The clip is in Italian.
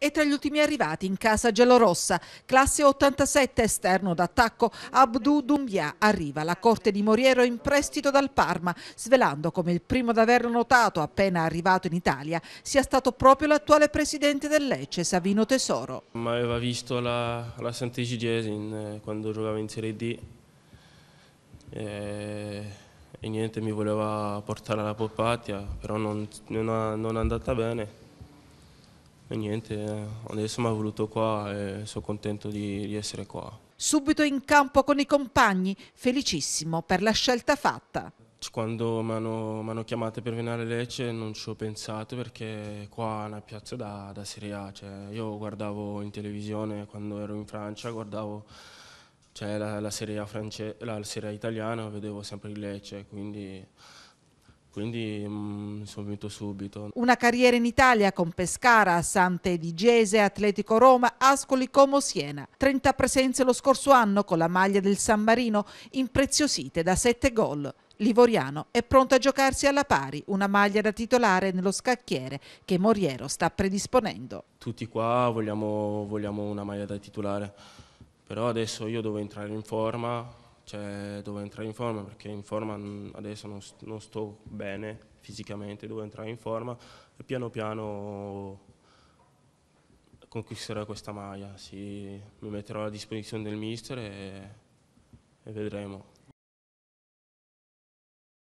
E tra gli ultimi arrivati in casa giallorossa, classe 87 esterno d'attacco, Abdu Dumbia arriva alla corte di Moriero in prestito dal Parma, svelando come il primo ad aver notato appena arrivato in Italia sia stato proprio l'attuale presidente del Lecce, Savino Tesoro. Mi aveva visto la, la Sant'Egidiese eh, quando giocava in Serie D e, eh, e, niente, mi voleva portare alla Poppatia, però non, non, non è andata bene e niente, adesso mi ha voluto qua e sono contento di, di essere qua. Subito in campo con i compagni, felicissimo per la scelta fatta. Quando mi hanno, hanno chiamato per venire a Lecce non ci ho pensato perché qua è una piazza da, da Serie A. Cioè, io guardavo in televisione quando ero in Francia, guardavo cioè, la, la, serie A la Serie A italiana, vedevo sempre il Lecce, quindi quindi mm, mi sono vinto subito. Una carriera in Italia con Pescara, Sante di Gese, Atletico Roma, Ascoli Como Siena. 30 presenze lo scorso anno con la maglia del San Marino, impreziosite da 7 gol. Livoriano è pronto a giocarsi alla pari, una maglia da titolare nello scacchiere che Moriero sta predisponendo. Tutti qua vogliamo, vogliamo una maglia da titolare, però adesso io devo entrare in forma, cioè devo entrare in forma perché in forma adesso non, non sto bene fisicamente, devo entrare in forma e piano piano conquisterò questa maglia, sì, mi metterò a disposizione del mister e, e vedremo.